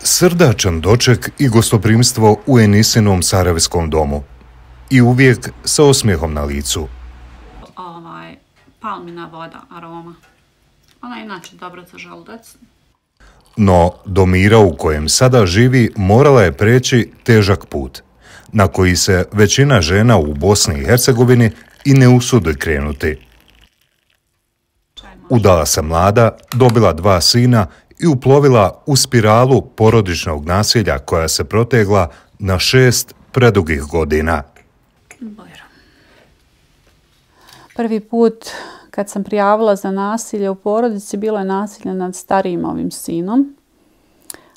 Srdačan doček i gostoprimstvo u Enisinom Sarajevskom domu. I uvijek sa osmijehom na licu. Ovaj, palmina voda, aroma. Ona je inače dobra za želudac. No, do mira u kojem sada živi morala je preći težak put, na koji se većina žena u Bosni i Hercegovini i ne usude krenuti. Udala se mlada, dobila dva sina i uplovila u spiralu porodičnog nasilja koja se protegla na šest predugih godina. Prvi put kad sam prijavila za nasilje u porodici, bilo je nasilje nad starijim ovim sinom.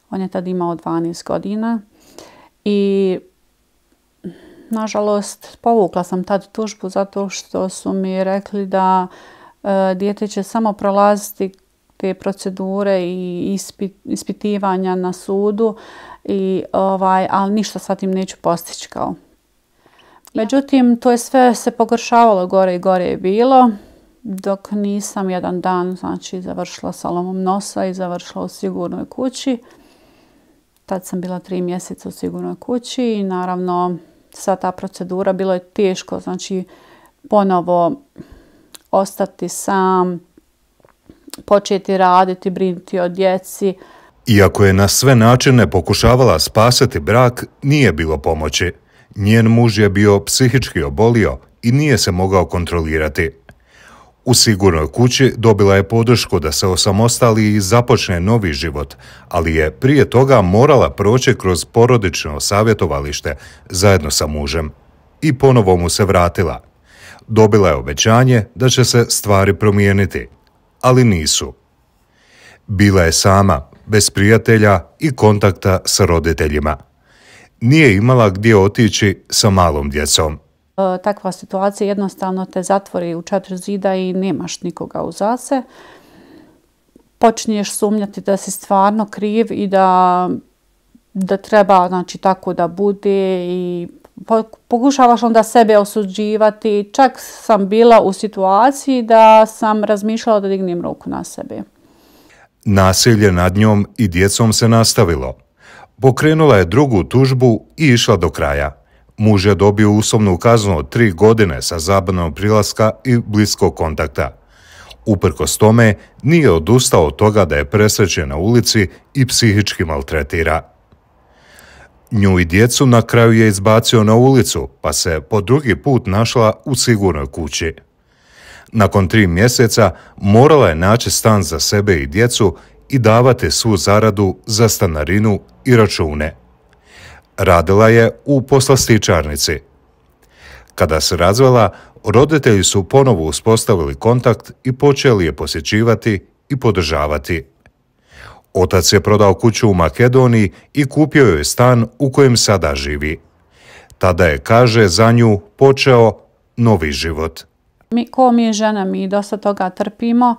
On je tada imao 12 godina i nažalost povukla sam tad tužbu zato što su mi rekli da e, dijete će samo prolaziti te procedure i ispit, ispitivanja na sudu, i, ovaj, ali ništa sa tim neću postići kao. Međutim, to je sve se pogoršavalo gore i gore je bilo, dok nisam jedan dan znači, završila salomom nosa i završila u sigurnoj kući. Tad sam bila tri mjeseca u sigurnoj kući i naravno sa ta procedura bilo je teško znači, ponovo ostati sam, početi raditi, brinuti o djeci. Iako je na sve načine pokušavala spasati brak, nije bilo pomoći. Njen muž je bio psihički obolio i nije se mogao kontrolirati. U sigurnoj kući dobila je podršku da se osamostali i započne novi život, ali je prije toga morala proći kroz porodično savjetovalište zajedno sa mužem. I ponovo mu se vratila. Dobila je obećanje da će se stvari promijeniti ali nisu. Bila je sama, bez prijatelja i kontakta sa roditeljima. Nije imala gdje otići sa malom djecom. E, takva situacija jednostavno te zatvori u četiri zida i nemaš nikoga u zase. Počinješ sumnjati da si stvarno kriv i da, da treba znači, tako da bude i pokušavaš onda sebe osuđivati. Čak sam bila u situaciji da sam razmišljala da dignim ruku na sebe. Nasilje nad njom i djecom se nastavilo. Pokrenula je drugu tužbu i išla do kraja. Muž je dobio uslovnu kaznu od tri godine sa zabranom prilaska i bliskog kontakta. Uprkos tome, nije odustao od toga da je presrećen na ulici i psihički maltretira. Nju i djecu na kraju je izbacio na ulicu, pa se po drugi put našla u sigurnoj kući. Nakon tri mjeseca morala je naći stan za sebe i djecu i davati svu zaradu za stanarinu i račune. Radila je u poslastičarnici. Kada se razvela, roditelji su ponovo uspostavili kontakt i počeli je posjećivati i podržavati. Otac je prodao kuću u Makedoniji i kupio joj stan u kojem sada živi. Tada je, kaže, za nju počeo novi život. Mi ko mi je žena, mi dosta toga trpimo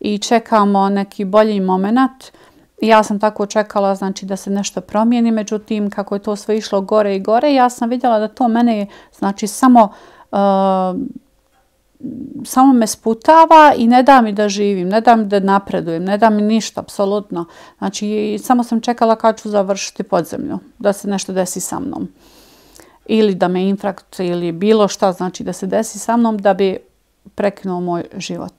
i čekamo neki bolji moment. Ja sam tako čekala znači, da se nešto promijeni, međutim kako je to sve išlo gore i gore, ja sam vidjela da to mene znači, samo uh, samo me sputava i ne da mi da živim, ne da mi da napredujem, ne da mi ništa, apsolutno. Znači, samo sam čekala kad ću završiti podzemlju, da se nešto desi sa mnom. Ili da me infrakt ili bilo šta znači da se desi sa mnom da bi prekinuo moj život.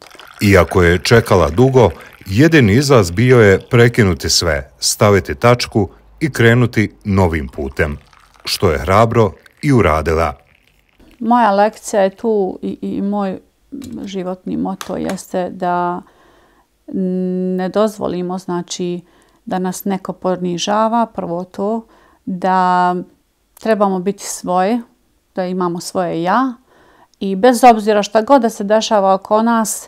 Iako je čekala dugo, jedini izlaz bio je prekinuti sve, staviti tačku i krenuti novim putem, što je hrabro i uradila moja lekcija je tu i, i moj životni moto jeste da ne dozvolimo, znači da nas neko ponižava, prvo to, da trebamo biti svoje, da imamo svoje ja i bez obzira šta god da se dešava oko nas, e,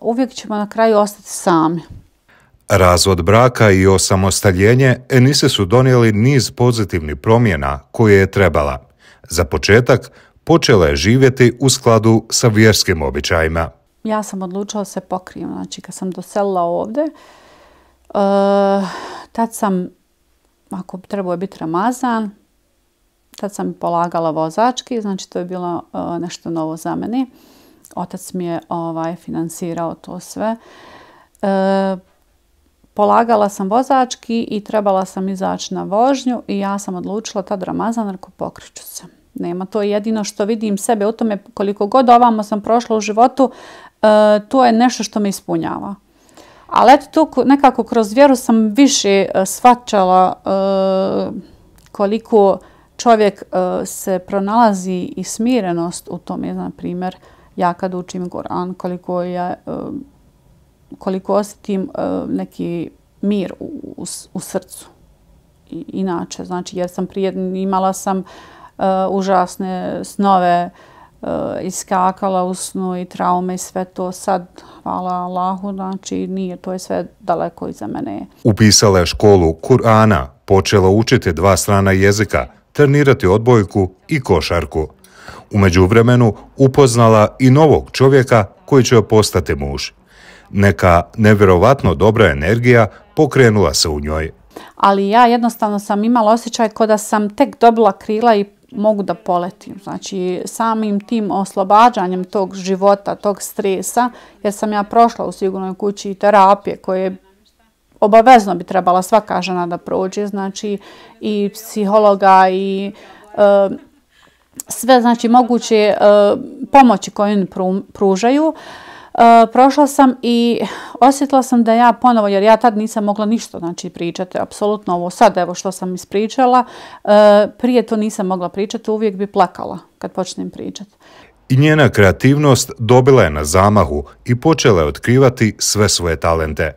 uvijek ćemo na kraju ostati sami. Razvod braka i osamostaljenje Enise su donijeli niz pozitivnih promjena koje je trebala. Za početak počela je živjeti u skladu sa vjerskim običajima. Ja sam odlučila se pokrijem, znači kad sam doselila ovdje, e, tad sam, ako trebao biti Ramazan, tad sam polagala vozački, znači to je bilo e, nešto novo za mene. Otac mi je ovaj, finansirao to sve. E, polagala sam vozački i trebala sam izaći na vožnju i ja sam odlučila tad ramazanarku pokriču se. Nema to jedino što vidim sebe u tome koliko god ovamo sam prošla u životu, e, to je nešto što me ispunjava. Ali eto tu nekako kroz vjeru sam više svačala e, e koliko čovjek e, se pronalazi i smirenost u tome. Na primjer, ja kad učim Goran, koliko je e, koliko osjetim e, neki mir u, u srcu. I, inače, znači, jer sam prije imala sam uh, užasne snove, uh, e, iskakala u snu i traume i sve to. Sad, hvala Allahu, znači, nije, to je sve daleko iza mene. Upisala je školu Kur'ana, počela učiti dva strana jezika, trenirati odbojku i košarku. Umeđu vremenu upoznala i novog čovjeka koji će postati muž – neka neverovatno dobra energija pokrenula se u njoj. Ali ja jednostavno sam imala osjećaj kao da sam tek dobila krila i mogu da poletim. Znači samim tim oslobađanjem tog života, tog stresa, jer sam ja prošla u sigurnoj kući i terapije koje obavezno bi trebala svaka žena da prođe, znači i psihologa i e, sve znači moguće e, pomoći koje oni pružaju. Znači, E, prošla sam i osjetila sam da ja ponovo, jer ja tad nisam mogla ništa znači, pričati, apsolutno ovo sad, evo što sam ispričala, uh, prije to nisam mogla pričati, uvijek bi plakala kad počnem pričati. I njena kreativnost dobila je na zamahu i počela je otkrivati sve svoje talente.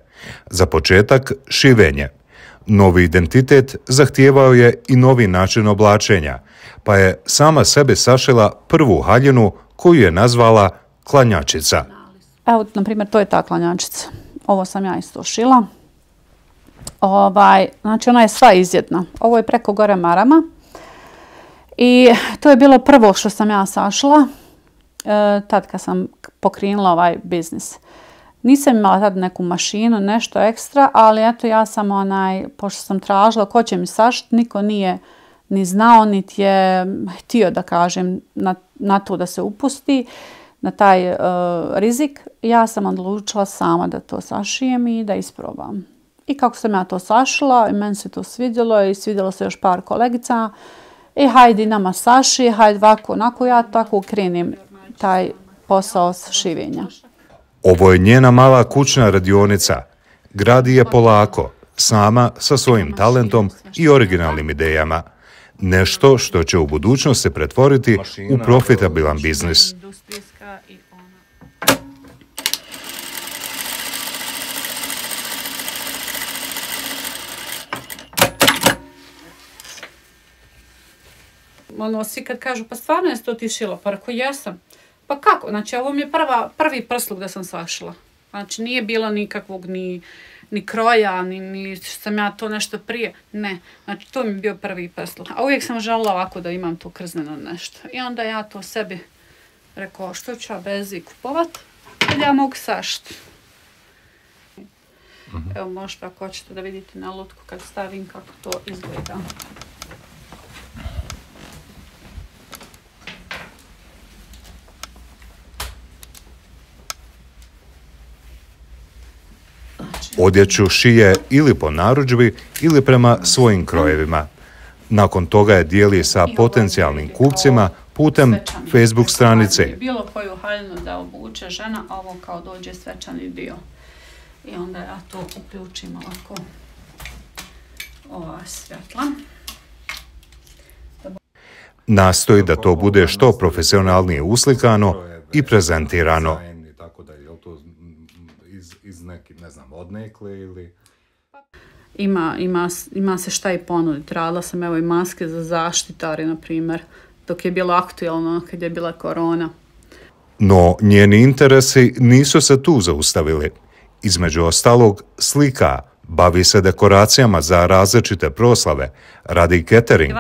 Za početak, šivenje. Novi identitet zahtijevao je i novi način oblačenja, pa je sama sebe sašila prvu haljinu koju je nazvala Klanjačica. Evo, na primjer, to je ta klanjačica. Ovo sam ja isto šila. Ovaj, znači, ona je sva izjedna. Ovo je preko gore marama. I to je bilo prvo što sam ja sašla, e, tad kad sam pokrinila ovaj biznis. Nisam imala tad neku mašinu, nešto ekstra, ali eto ja sam onaj, pošto sam tražila ko će mi sašt, niko nije ni znao, niti je htio da kažem na, na to da se upusti na taj uh, rizik, ja sam odlučila sama da to sašijem i da isprobam. I kako sam ja to sašila, i meni se to svidjelo i svidjelo se još par kolegica. E, hajdi nama saši, hajdi ovako, onako ja tako krenim taj posao sašivenja. Ovo je njena mala kućna radionica. Gradi je polako, sama sa svojim talentom i originalnim idejama. Nešto što će u budućnosti pretvoriti u profitabilan biznis. ono, svi kad kažu, pa stvarno jesi to ti šila? Pa rekao, jesam. Pa kako? Znači, ovo mi je prva, prvi prsluk da sam sašila. Znači, nije bilo nikakvog ni, ni kroja, ni, ni sam ja to nešto prije. Ne, znači, to mi je bio prvi prsluk. A uvijek sam želila ovako da imam to krzneno nešto. I onda ja to sebi rekao, što ću ja bez i kupovat? Kad ja mogu sašiti. Mhm. Evo možda ako hoćete da vidite na lutku kad stavim kako to izgleda. Odjeću šije ili po naruđbi ili prema svojim krojevima. Nakon toga je dijeli sa potencijalnim kupcima putem Facebook stranice. Bilo koju haljinu da obuče žena, a ovo kao dođe svečani dio. I onda ja to uključim ovako ova svjetla. Nastoji da to bude što profesionalnije uslikano i prezentirano ne znam, odnekle ili... Ima, ima, ima se šta i ponuditi. Radila sam evo i maske za zaštitare, na primjer, dok je bilo aktuelno, kad je bila korona. No, njeni interesi nisu se tu zaustavili. Između ostalog, slika, bavi se dekoracijama za različite proslave, radi catering,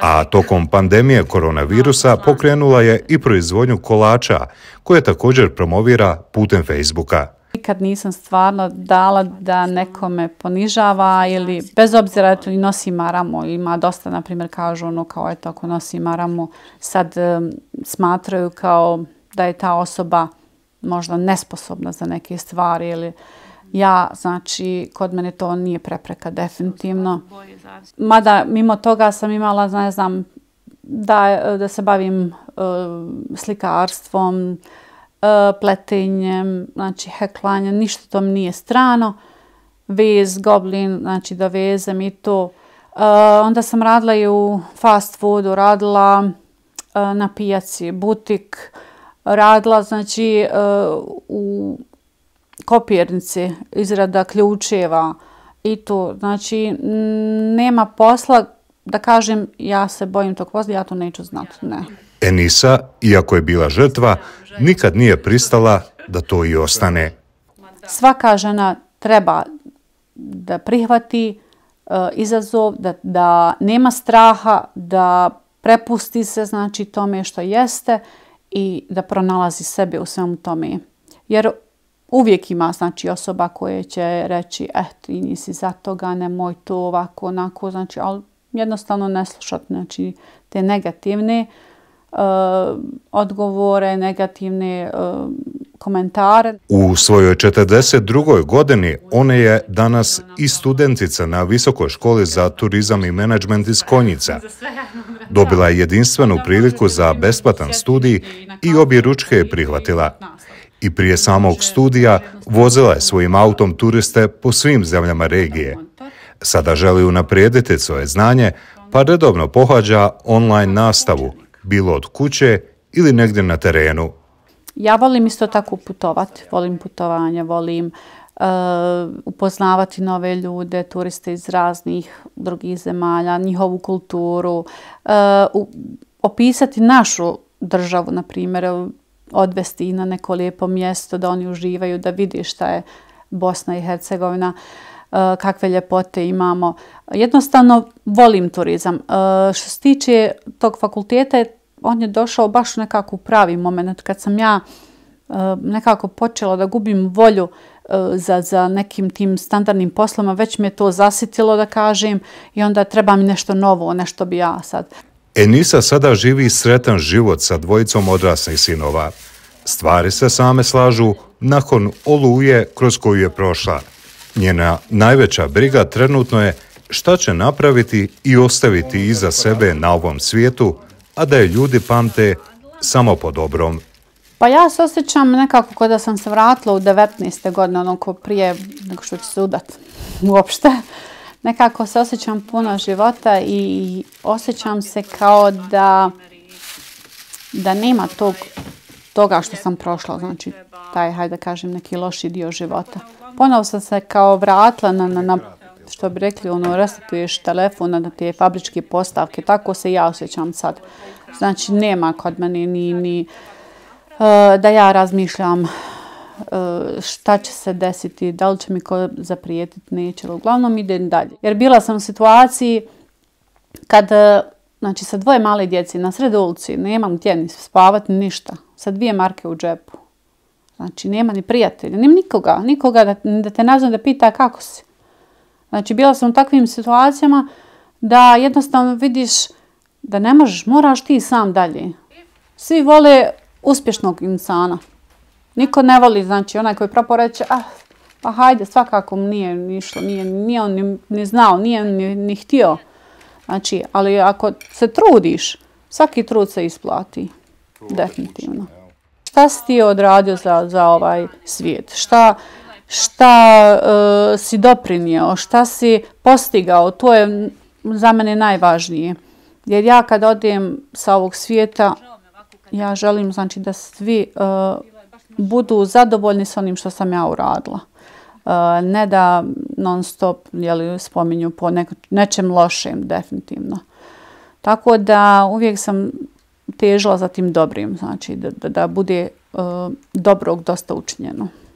a tokom pandemije koronavirusa pokrenula je i proizvodnju kolača, koje također promovira putem Facebooka nikad nisam stvarno dala da nekome ponižava ili bez obzira eto i nosi maramu, ima dosta na primjer kažu ono kao eto ako nosi maramu sad um, smatraju kao da je ta osoba možda nesposobna za neke stvari ili ja znači kod mene to nije prepreka definitivno. Mada mimo toga sam imala ne znam da, da se bavim uh, slikarstvom, uh, E, pletenjem, znači heklanjem, ništa to mi nije strano. Vez, goblin, znači da vezem i to. E, onda sam radila i u fast foodu, radila e, na pijaci, butik, radila znači u kopjernici, izrada ključeva i to. Znači nema posla, da kažem, ja se bojim tog posla, ja to neću znati, Ne. Enisa, iako je bila žrtva, nikad nije pristala da to i ostane. Svaka žena treba da prihvati e, izazov, da nema straha, da prepusti se znači, tome što jeste i da pronalazi sebe u svemu tome. Jer uvijek ima znači, osoba koja će reći eh, ti nisi za toga, nemoj to ovako, onako, znači, ali jednostavno ne slušati te negativne Eh, odgovore, negativne eh, komentare. U svojoj 42. godini ona je danas i studentica na Visokoj školi za turizam i menadžment iz Konjica. Dobila je jedinstvenu priliku za besplatan studij i obje ručke je prihvatila. I prije samog studija vozila je svojim autom turiste po svim zemljama regije. Sada želi unaprijediti svoje znanje, pa redovno pohađa online nastavu bilo od kuće ili negdje na terenu. Ja volim isto tako putovati, volim putovanja, volim uh, upoznavati nove ljude, turiste iz raznih drugih zemalja, njihovu kulturu, uh, opisati našu državu, na primjer, odvesti na neko lijepo mjesto da oni uživaju, da vidi šta je Bosna i Hercegovina. E, kakve ljepote imamo. Jednostavno volim turizam. E, što se tiče tog fakulteta, on je došao baš nekako u pravi moment kad sam ja e, nekako počela da gubim volju za za nekim tim standardnim poslama, već mi je to zasitilo da kažem i onda treba mi nešto novo, nešto bi ja sad. Enisa sada živi sretan život sa dvojicom odrasnih sinova. Stvari se same slažu nakon oluje kroz koju je prošla. Njena najveća briga trenutno je šta će napraviti i ostaviti iza sebe na ovom svijetu, a da je ljudi pamte samo po dobrom. Pa ja se osjećam nekako kada sam se vratila u 19. godine, onako prije nego što ću se udat uopšte. Nekako se osjećam puno života i osjećam se kao da da nema tog toga što sam prošla, znači taj, hajde da kažem, neki loši dio života. Ponovo sam se kao vratila na, na, na što bi rekli, ono, rastupuješ telefon na te fabričke postavke, tako se ja osjećam sad. Znači, nema kod mene ni, ni uh, da ja razmišljam e, šta će se desiti, da li će mi ko zaprijetiti, neće li. Uglavnom idem dalje. Jer bila sam u situaciji kad Znači, sa dvoje male djeci na sred ulici, nemam gdje ni spavat ništa. Sa dvije marke u džepu. Znači, nema ni prijatelja, nima nikoga. Nikoga da, da te nazvam da pita kako si. Znači, bila sam u takvim situacijama da jednostavno vidiš da ne možeš, moraš ti sam dalje. Svi vole uspješnog insana. Niko ne voli, znači, onaj koji prapo reće, ah, pa hajde, svakako nije ništa, nije, nije on ni, znao, nije ni htio. Znači, ali ako se trudiš, svaki trud se isplati. Trud Definitivno. šta si ti odradio za, za ovaj svijet? Šta, šta uh, si doprinio? Šta si postigao? To je za mene najvažnije. Jer ja kad odem sa ovog svijeta, ja želim znači, da svi uh, budu zadovoljni s onim što sam ja uradila. Eh, ne da non stop jeli, spominju po neko, nečem lošem definitivno. Tako da uvijek sam težila za tim dobrim, znači da, da, bude uh, dobrog dosta učinjeno.